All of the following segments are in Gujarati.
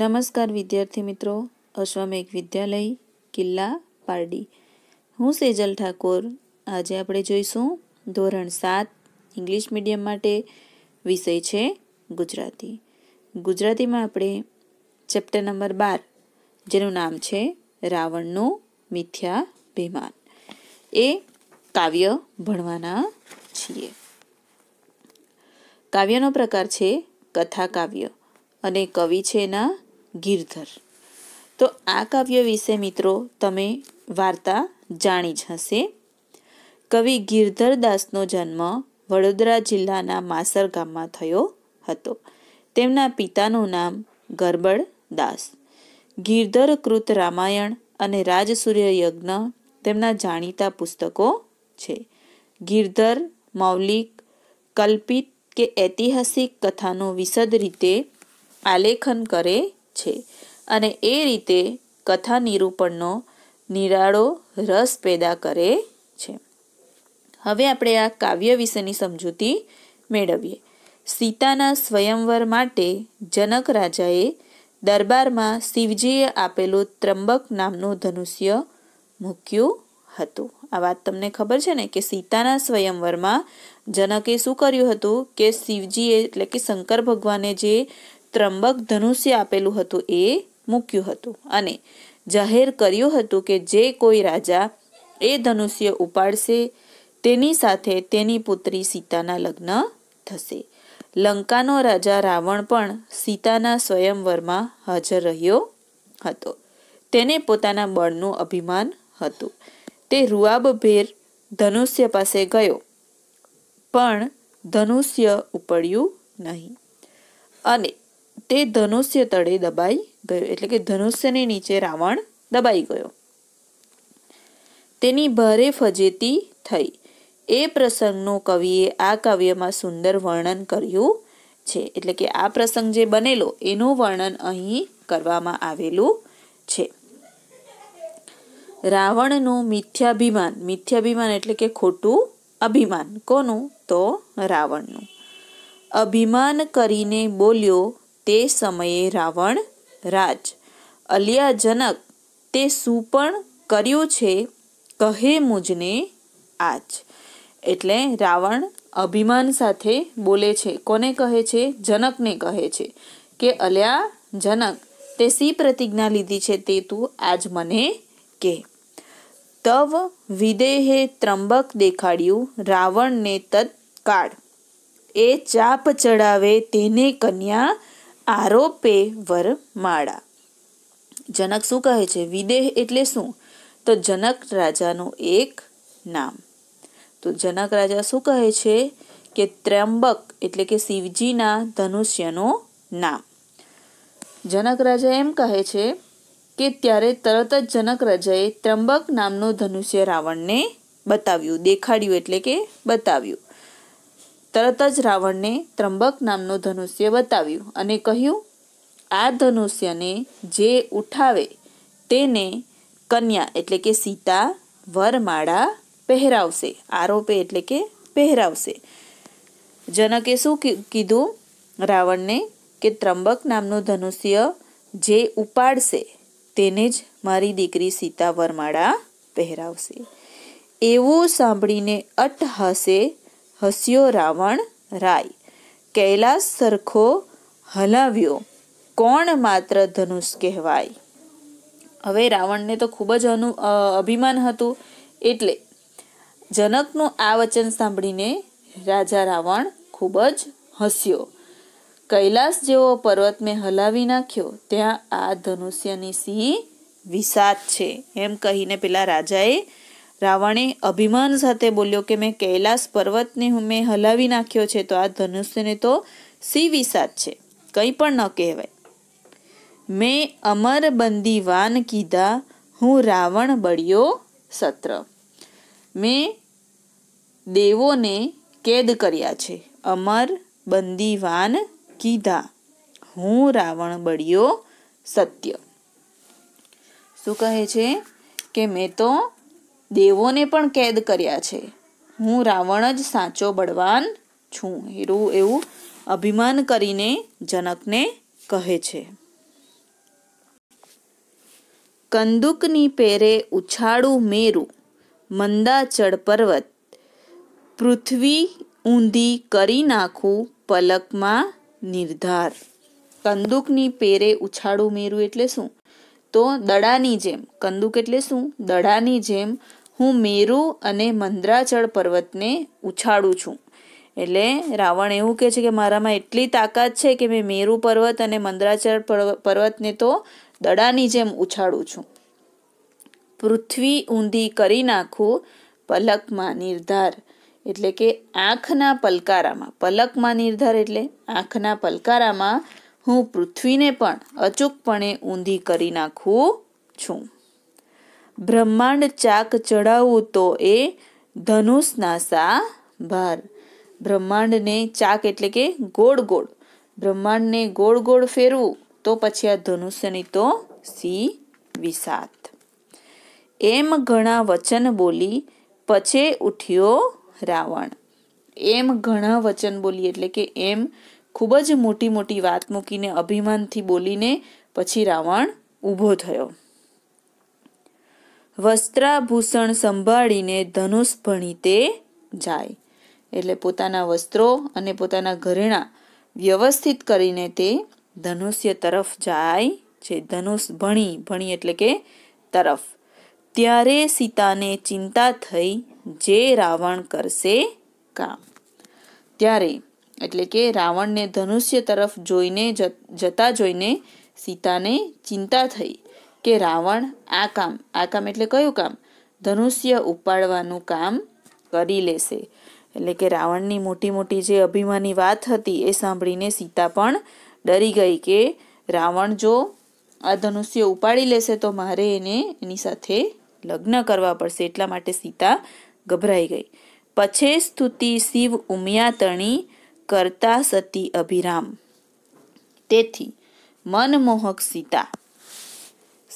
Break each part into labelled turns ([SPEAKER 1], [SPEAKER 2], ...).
[SPEAKER 1] નમસ્કાર વિદ્યાર્થી મિત્રો અશ્વમેઘ વિદ્યાલય કિલ્લા પારડી હું સેજલ ઠાકોર આજે આપણે જોઈશું ધોરણ સાત ઇંગ્લિશ મીડિયમ માટે વિષય છે ગુજરાતી ગુજરાતીમાં આપણે ચેપ્ટર નંબર બાર જેનું નામ છે રાવણનું મિથ્યા અભિમાન એ કાવ્ય ભણવાના છીએ કાવ્યનો પ્રકાર છે કથા કાવ્ય અને કવિ છે એના ગિરધર તો આ કાવ્ય વિશે મિત્રો તમે વાર્તા જાણી જ હશે કવિ ગિરધરદાસનો જન્મ વડોદરા જિલ્લાના માસર ગામમાં થયો હતો તેમના પિતાનું નામ ગરબડ દાસ ગિરધર કૃત રામાયણ અને રાજસૂર્ય યજ્ઞ તેમના જાણીતા પુસ્તકો છે ગિરધર મૌલિક કલ્પિત કે ઐતિહાસિક કથાનો વિશદ રીતે આલેખન કરે છે અને એ રીતે કથા નિરૂપણનો નિરાળો રસ પેદા કરે છે હવે આપણે આ કાવ્ય વિશેની સમજૂતી મેળવીએ સીતાના સ્વયંવર માટે જનક રાજાએ દરબારમાં શિવજીએ આપેલું ત્રંબક નામનું ધનુષ્ય મૂક્યું હતું આ વાત તમને ખબર છે ને કે સીતાના સ્વયંવરમાં જનકે શું કર્યું હતું કે શિવજીએ એટલે કે શંકર ભગવાને જે ત્રંબક ધનુષ્ય આપેલું હતું એ મૂક્યું હતું અને જાહેર કર્યું હતું કે જે કોઈ રાજા એ ધનુષ્ય ઉપાડશે તેની સાથે તેની પુત્રી સીતાના લગ્ન થશે લંકાનો રાજા રાવણ પણ સીતાના સ્વયંવરમાં હાજર રહ્યો હતો તેને પોતાના બળનું અભિમાન હતું તે રૂઆબભેર ધનુષ્ય પાસે ગયો પણ ધનુષ્ય ઉપડ્યું નહીં અને તે ધનુષ્ય તળે દબાઈ ગયો એટલે કે ધનુષ્યની નીચે રાવણ દબાઈ ગયો તેની ભારે ફજેતી થઈ એ પ્રસંગનું કવિએ આ કાવ્યમાં સુંદર વર્ણન કર્યું છે એટલે કે આ પ્રસંગ જે બનેલો એનું વર્ણન અહીં કરવામાં આવેલું છે રાવણનું મિથ્યાભિમાન મિથ્યાભિમાન એટલે કે ખોટું અભિમાન કોનું તો રાવણનું અભિમાન કરીને બોલ્યો તે સમયે રાવણ રાજ અલિયાજનક તે શું પણ કર્યું છે કહે મુજને આજ એટલે રાવણ અભિમાન સાથે બોલે છે કોને કહે છે જનકને કહે છે કે અલ્યા જનક તે સી પ્રતિજ્ઞા લીધી છે તે તું આજ મને કે તવ વિદેહે ત્રંબક દેખાડ્યું રાવણને તત્કાળ એ ચાપ ચડાવે તેને કન્યા આરોપે વરમાળા જનક શું કહે છે વિદેહ એટલે શું તો જનક રાજાનું એક નામ તો જનક રાજા શું કહે છે કે ત્રંબક એટલે કે શિવજીના ધનુષ્યનું નામ જનક રાજા એમ કહે છે કે ત્યારે તરત જ જનક રાજાએ ત્રંબક નામનું ધનુષ્ય રાવણને બતાવ્યું દેખાડ્યું એટલે કે બતાવ્યું તરત જ રાવણને ત્રંબક નામનું ધનુષ્ય બતાવ્યું અને કહ્યું આ ધનુષ્યને જે ઉઠાવે તેને કન્યા એટલે કે સીતા વરમાળા પહેરાવશે આરોપે એટલે કે પહેરાવશે જનકે શું કીધું રાવણને કે ત્રંબક નામનું ધનુષ્ય જે ઉપાડશે તેને જ મારી દીકરી સીતા વરમાળા પહેરાવશે એવું સાંભળીને અટ હશે હસ્યો રાવણ રાય કૈલાસ સરખો હલાવ્યો કોણ માત્ર ધનુષ કહેવાય હવે રાવણને તો ખૂબ જ અનુ અભિમાન હતું એટલે જનકનું આ વચન સાંભળીને રાજા રાવણ ખૂબ જ હસ્યો કૈલાસ જેવો પર્વત મેં હલાવી નાખ્યો ત્યાં આ ધનુષ્યની સિંહ વિષાદ છે એમ કહીને પેલા રાજાએ રાવણે અભિમાન સાથે બોલ્યો કે મેં કૈલાશ પર્વતને હું મેં હલાવી નાખ્યો છે તો આ ધનુષ્યને તો સી વિષાદ છે કંઈ પણ ન કહેવાય મેં અમર વાન કીધા હું રાવણ બળ્યો સત્ર મેં દેવોને કેદ કર્યા છે અમર બંદીવાન કીધા હું રાવણ બળ્યો સત્ય શું કહે છે કે મેં તો દેવોને પણ કેદ કર્યા છે હું રાવણ જ સાચો બળવાન છું હીરો એવું અભિમાન કરીને જનકને કહે છે કંદુકની પેરે ઉછાળું મેરું મંદાચળ પર્વત પૃથ્વી ઊંધી કરી નાખું પલકમાં નિર્ધાર કંદુકની પેરે ઉછાળું મેરું એટલે શું તો દડાની જેમ કંદુક એટલે શું દડાની જેમ હું મેરુ અને મંદ્રાચળ પર્વતને ઉછાળું છું એટલે રાવણ એવું કહે છે કે મારામાં એટલી તાકાત છે કે મેં મેરુ પર્વત અને મંદ્રાચળ પર્વતને તો દડાની જેમ ઉછાળું છું પૃથ્વી ઊંધી કરી નાખું પલકમાં નિર્ધાર એટલે કે આંખના પલકારામાં પલકમાં નિર્ધાર એટલે આંખના પલકારામાં હું પૃથ્વીને પણ અચૂકપણે ઊંધી કરી નાખું છું બ્રહ્માંડ ચાક ચડાવવું તો એ ધનુષના સા ભાર બ્રહ્માંડને ચાક એટલે કે ગોળ ગોળ બ્રહ્માંડને ગોળ ગોળ ફેરવું તો પછી આ ધનુષ્યની તો સી વિષાત એમ ઘણા વચન બોલી પછી ઉઠ્યો રાવણ એમ ઘણા વચન બોલી એટલે કે એમ ખૂબ જ મોટી મોટી વાત મૂકીને અભિમાનથી બોલીને પછી રાવણ ઊભો થયો વસ્ત્રાભૂષણ સંભાળીને ધનુષ ભણી તે જાય એટલે પોતાના વસ્ત્રો અને પોતાના ઘરેણા વ્યવસ્થિત કરીને તે ધનુષ્ય તરફ જાય છે ધનુષ ભણી ભણી એટલે કે તરફ ત્યારે સીતાને ચિંતા થઈ જે રાવણ કરશે કામ ત્યારે એટલે કે રાવણને ધનુષ્ય તરફ જોઈને જતા જોઈને સીતાને ચિંતા થઈ કે રાવણ આ કામ આ કામ એટલે કયું કામ ધનુષ્ય ઉપાડવાનું કામ કરી લેશે એટલે કે રાવણની મોટી મોટી જે અભિમાની વાત હતી એ સાંભળીને સીતા પણ ડરી ગઈ કે રાવણ જો આ ધનુષ્ય ઉપાડી લેશે તો મારે એને એની સાથે લગ્ન કરવા પડશે એટલા માટે સીતા ગભરાઈ ગઈ પછે સ્તુતિ શિવ ઉમિયા તણી કરતા સતી અભિરામ તેથી મનમોહક સીતા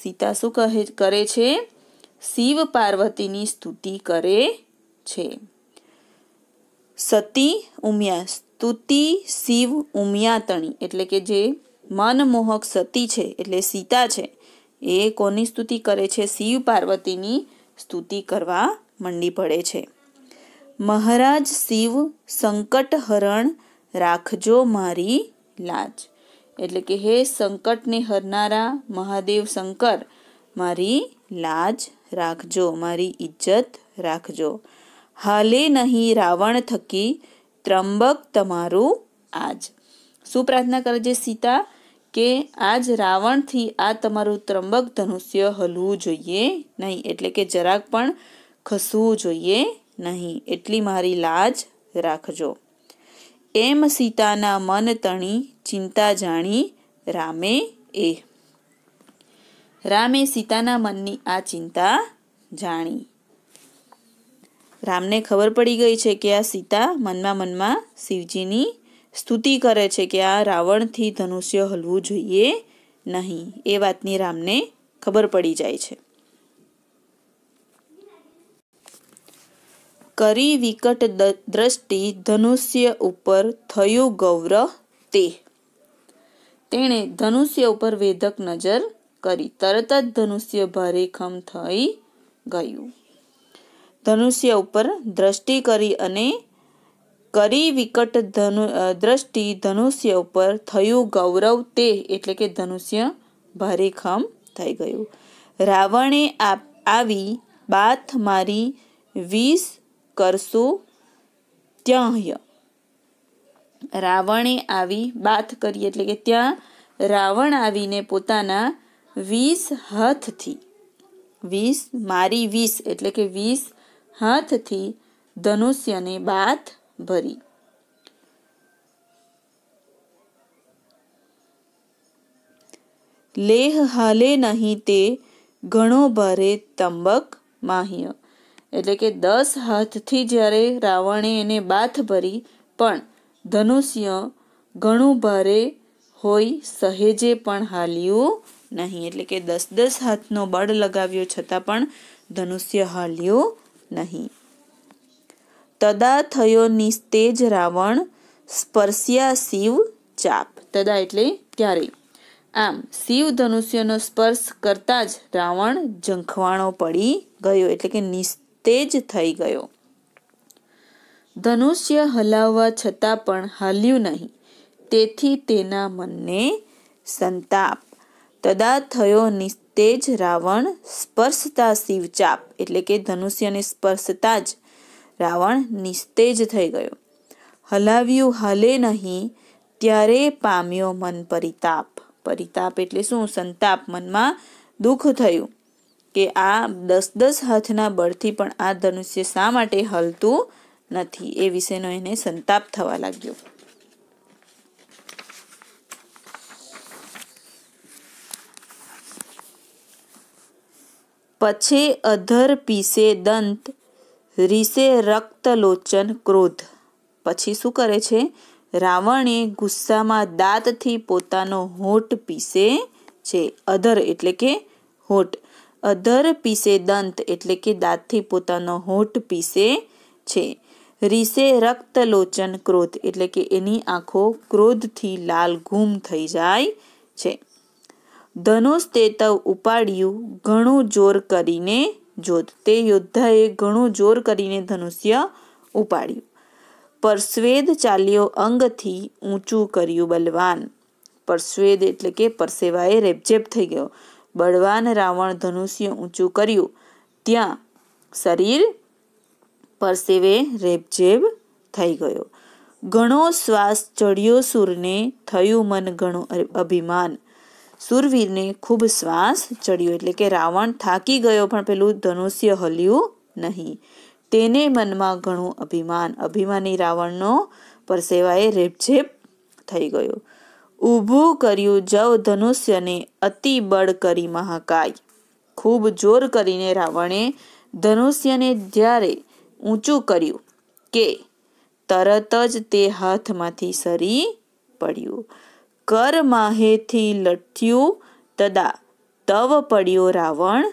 [SPEAKER 1] સીતા શું કહે કરે છે શિવ પાર્વતીની સ્તુતિ કરે છે સતી ઉમિયા સ્તુતિ શિવ ઉમિયાતણી એટલે કે જે મનમોહક સતી છે એટલે સીતા છે એ કોની સ્તુતિ કરે છે શિવ પાર્વતીની સ્તુતિ કરવા મંડી પડે છે મહારાજ શિવ સંકટ હરણ રાખજો મારી લાજ એટલે કે હે સંકટને હરનારા મહાદેવ શંકર મારી લાજ રાખજો મારી ઇજ્જત રાખજો હાલે નહીં રાવણ થકી ત્રંબક તમારું આજ શું પ્રાર્થના કરે છે સીતા કે આજ રાવણથી આ તમારું ત્રંબક ધનુષ્ય હલવું જોઈએ નહીં એટલે કે જરાક પણ ખસવું જોઈએ નહીં એટલી મારી લાજ રાખજો એમ સીતાના મન તણી ચિંતા જાણી રામે એ રામે સીતાના મનની આ ચિંતા જાણી રામને ખબર પડી ગઈ છે કે આ સીતા મનમાં મનમાં શિવજીની સ્તુતિ કરે છે કે આ રાવણથી ધનુષ્ય હલવું જોઈએ નહીં એ વાતની રામને ખબર પડી જાય છે કરી વિકટ દ્રષ્ટિ ધનુષ્ય ઉપર થયું ગૌરવ તે તેણે ધનુષ્ય ઉપર વેધક નજર કરી તરત જ ધનુષ્ય ભારેખમ થઈ ગયું ધનુષ્ય ઉપર દ્રષ્ટિ કરી અને કરી વિકટ ધનુ દ્રષ્ટિ ધનુષ્ય ઉપર થયું ગૌરવ તે એટલે કે ધનુષ્ય ભારેખમ થઈ ગયું રાવણે આવી બાથ મારી વીસ કરશું ત્યહ્ય રાવણે આવી બાથ કરી એટલે કે ત્યાં રાવણ આવીને પોતાના વીસ હાથથી વીસ મારી વીસ એટલે કે વીસ હાથથી ધનુષ્યને બાથ ભરી લેહ હાલે નહીં તે ઘણો ભરે તંબક માહ્ય એટલે કે દસ હાથથી જ્યારે રાવણે એને બાથ ભરી પણ ધનુષ્ય ઘણું ભારે હોય સહેજે પણ હાલ્યું નહીં એટલે કે દસ દસ હાથનો બળ લગાવ્યો છતાં પણ ધનુષ્ય હાલ્યું નહીં તદા થયો નિસ્તેજ રાવણ સ્પર્શ્યા શિવ ચાપ તદા એટલે ત્યારે આમ શિવ ધનુષ્યનો સ્પર્શ કરતા જ રાવણ જંખવાણો પડી ગયો એટલે કે નિસ્ત તેજ થઈ ગયો ધનુષ્ય હલાવવા છતાં પણ હાલ્યું નહીં તેથી તેના મનને સંતાપ તદા થયો નિસ્તેજ રાવણ સ્પર્શતા શિવચાપ એટલે કે ધનુષ્યને સ્પર્શતા જ રાવણ નિસ્તેજ થઈ ગયો હલાવ્યું હાલે નહીં ત્યારે પામ્યો મન પરિતાપ પરિતાપ એટલે શું સંતાપ મનમાં દુઃખ થયું કે આ દસ દસ હાથના બળથી પણ આ ધનુષ્ય શા માટે હલતું નથી એ વિશેનો એને સંતાપ થવા લાગ્યો પછી અધર પીસે દંત રીસે રક્તલોચન ક્રોધ પછી શું કરે છે રાવણે ગુસ્સામાં દાંતથી પોતાનો હોઠ પીસે છે અધર એટલે કે હોઠ અધર પીસે દંત એટલે કે દાંતથી પોતાનો હોઠ પીસે છે રીસે રક્તલોચન ક્રોધ એટલે કે એની આંખો ક્રોધથી લાલ ગુમ થઈ જાય છે ધનુષ તે ઉપાડ્યું ઘણું જોર કરીને જોત તે યોદ્ધાએ ઘણું જોર કરીને ધનુષ્ય ઉપાડ્યું પરસ્વેદ ચાલ્યો અંગથી ઊંચું કર્યું બલવાન પરસ્વેદ એટલે કે પરસેવાએ રેબઝેબ થઈ ગયો બળવાન રાવણ ધનુષ્ય ઊંચું કર્યું ત્યાં શરીર પરસેવે રેબઝેબ થઈ ગયો ઘણો શ્વાસ ચડ્યો સુરને થયું મન ઘણું અભિમાન સુરવીરને ખૂબ શ્વાસ ચડ્યો એટલે કે રાવણ થાકી ગયો પણ પેલું ધનુષ્ય હલ્યું નહીં તેને મનમાં ઘણું અભિમાન અભિમાની રાવણનો પરસેવાએ રેપઝેપ થઈ ગયો ઊભું કર્યું જવ ધનુષ્યને અતિ બળ કરી મહાકાય ખૂબ જોર કરીને રાવણે ધનુષ્યને જ્યારે ઊંચું કર્યું કે તરત જ તે હાથમાંથી સરી પડ્યું કર માહેથી લઠ્યું તદા તવ પડ્યો રાવણ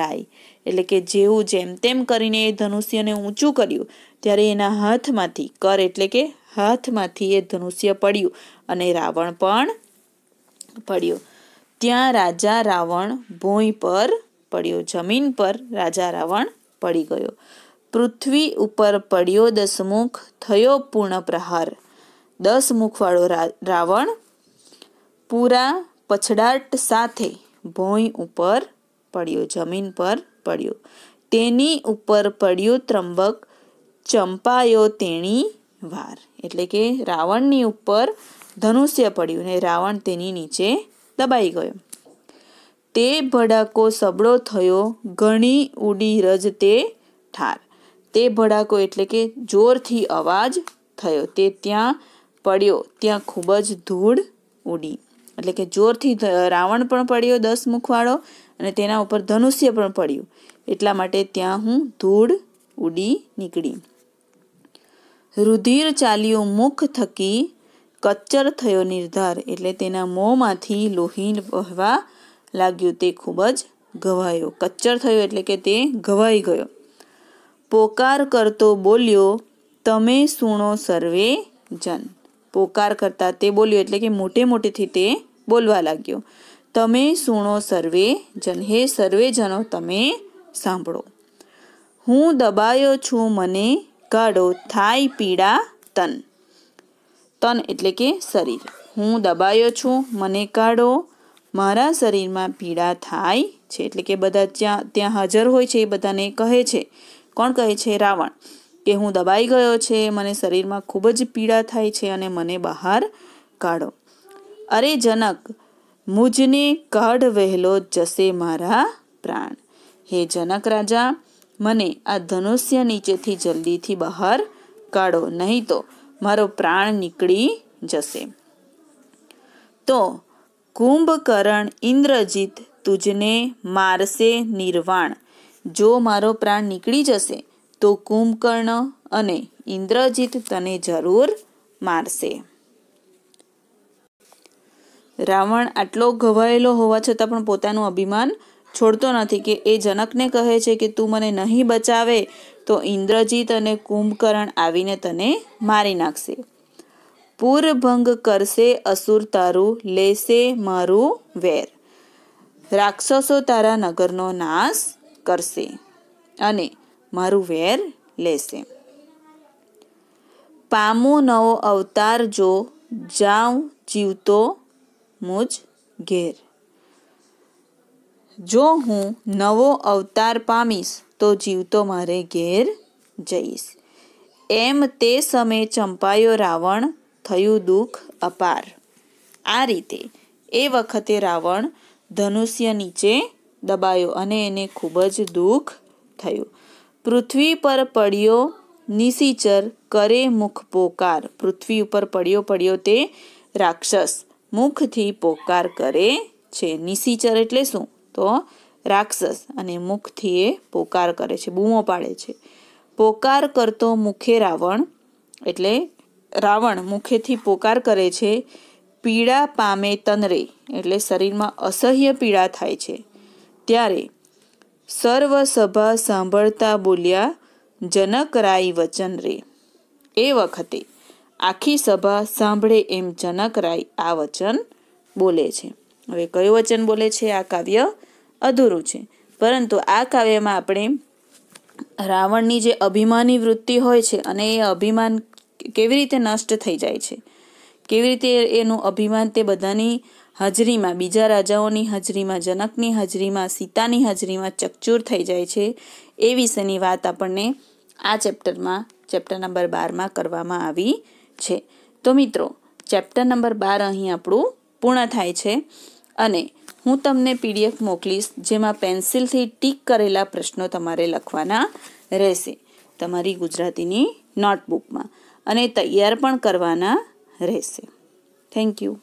[SPEAKER 1] રાય એટલે કે જેવું જેમ તેમ કરીને એ ધનુષ્યને ઊંચું કર્યું ત્યારે એના હાથમાંથી કર એટલે કે હાથમાંથી એ ધનુષ્ય પડ્યું અને રાવણ પણ પડ્યો ત્યાં રાજા રાવણ ભોંય પર પડ્યો જમીન પર રાજા રાવણ પડી ગયો પૃથ્વી ઉપર પડ્યો દસમુખ થયો પૂર્ણ પ્રહાર દસમુખવાળો મુખવાળો રાવણ પૂરા પછડાટ સાથે ભોંય ઉપર પડ્યો જમીન પર પડ્યો તેની ઉપર પડ્યો ત્રંબક ચંપાયો તેણી વાર એટલે કે રાવણની ઉપર ધનુષ્ય પડ્યું ને રાવણ તેની નીચે દબાઈ ગયો તે ભડાકો સબળો થયો ઘણી ઉડી રજ તે ઠાર તે ભડાકો એટલે કે જોરથી અવાજ થયો તે ત્યાં પડ્યો ત્યાં ખૂબ જ ધૂળ ઉડી એટલે કે જોરથી રાવણ પણ પડ્યો દસ મુખવાળો અને તેના ઉપર ધનુષ્ય પણ પડ્યું એટલા માટે ત્યાં હું ધૂળ ઉડી નીકળી રુધિર ચાલ્યું મુખ થકી કચ્ચર થયો નિર્ધાર એટલે તેના મોંમાંથી લોહી વહેવા લાગ્યું તે ખૂબ જ ઘવાયો કચ્ચર થયો એટલે કે તે ઘવાઈ ગયો પોકાર કરતો બોલ્યો તમે સુણો સર્વે જન પોકાર કરતા તે બોલ્યો એટલે કે મોટે મોટેથી તે બોલવા લાગ્યો તમે સુણો સર્વે જન હે સર્વે જનો તમે સાંભળો હું દબાયો છું મને કાઢો થાય પીડા તન તન એટલે કે શરીર હું દબાયો છું મને કાઢો મારા શરીરમાં પીડા થાય છે એટલે કે બધા જ્યાં ત્યાં હાજર હોય છે એ બધાને કહે છે કોણ કહે છે રાવણ કે હું દબાઈ ગયો છે મને શરીરમાં ખૂબ જ પીડા થાય છે અને મને બહાર કાઢો અરે જનક મુજને કાઢ વહેલો જશે મારા પ્રાણ હે જનક રાજા મને આ ધનુષ્ય નીચેથી જલ્દીથી બહાર કાઢો નહીં તો મારો પ્રાણ નીકળી જશે તો કુંભકર્ણ ઇન્દ્રજીત તુજને મારશે નિર્વાણ જો મારો પ્રાણ નીકળી જશે તો કુંભકર્ણ અને ઇન્દ્રજીત તને જરૂર મારશે રાવણ આટલો ઘવાયેલો હોવા છતાં પણ પોતાનું અભિમાન છોડતો નથી કે એ જનકને કહે છે કે તું મને નહીં બચાવે તો ઇન્દ્રજીત અને કુંભકર્ણ આવીને તને મારી નાખશે પૂરભંગ કરશે અસુર તારું લેશે મારું વેર રાક્ષસો તારા નગરનો નાશ કરશે અને મારું વેર લેશે પામો નવો અવતાર જો જાઉં જીવતો મુજ ઘેર જો હું નવો અવતાર પામીશ તો જીવતો મારે ઘેર જઈશ એમ તે સમયે ચંપાયો રાવણ થયું દુઃખ અપાર આ રીતે એ વખતે રાવણ ધનુષ્ય નીચે દબાયો અને એને ખૂબ જ દુઃખ થયું પૃથ્વી પર પડ્યો નિશીચર કરે મુખ પોકાર પૃથ્વી ઉપર પડ્યો પડ્યો તે રાક્ષસ મુખથી પોકાર કરે છે નિશીચર એટલે શું તો રાક્ષસ અને મુખથી એ પોકાર કરે છે બૂમો પાડે છે પોકાર કરતો મુખે રાવણ એટલે રાવણ મુખેથી પોકાર કરે છે પીડા પામે તનરે એટલે શરીરમાં અસહ્ય પીડા થાય છે ત્યારે સર્વ સભા સાંભળતા બોલ્યા જનકરાય વચન રે એ વખતે આખી સભા સાંભળે એમ જનકરાય આ વચન બોલે છે હવે કયું વચન બોલે છે આ કાવ્ય અધૂરું છે પરંતુ આ કાવ્યમાં આપણે રાવણની જે અભિમાની વૃત્તિ હોય છે અને એ અભિમાન કેવી રીતે નષ્ટ થઈ જાય છે કેવી રીતે એનું અભિમાન તે બધાની હાજરીમાં બીજા રાજાઓની હાજરીમાં જનકની હાજરીમાં સીતાની હાજરીમાં ચકચૂર થઈ જાય છે એ વિશેની વાત આપણને આ ચેપ્ટરમાં ચેપ્ટર નંબર બારમાં કરવામાં આવી છે તો મિત્રો ચેપ્ટર નંબર બાર અહીં આપણું પૂર્ણ થાય છે અને હું તમને પીડીએફ મોકલીશ જેમાં પેન્સિલથી ટીક કરેલા પ્રશ્નો તમારે લખવાના રહેશે તમારી ગુજરાતીની નોટબુકમાં અને તૈયાર પણ કરવાના રહેશે થેન્ક યુ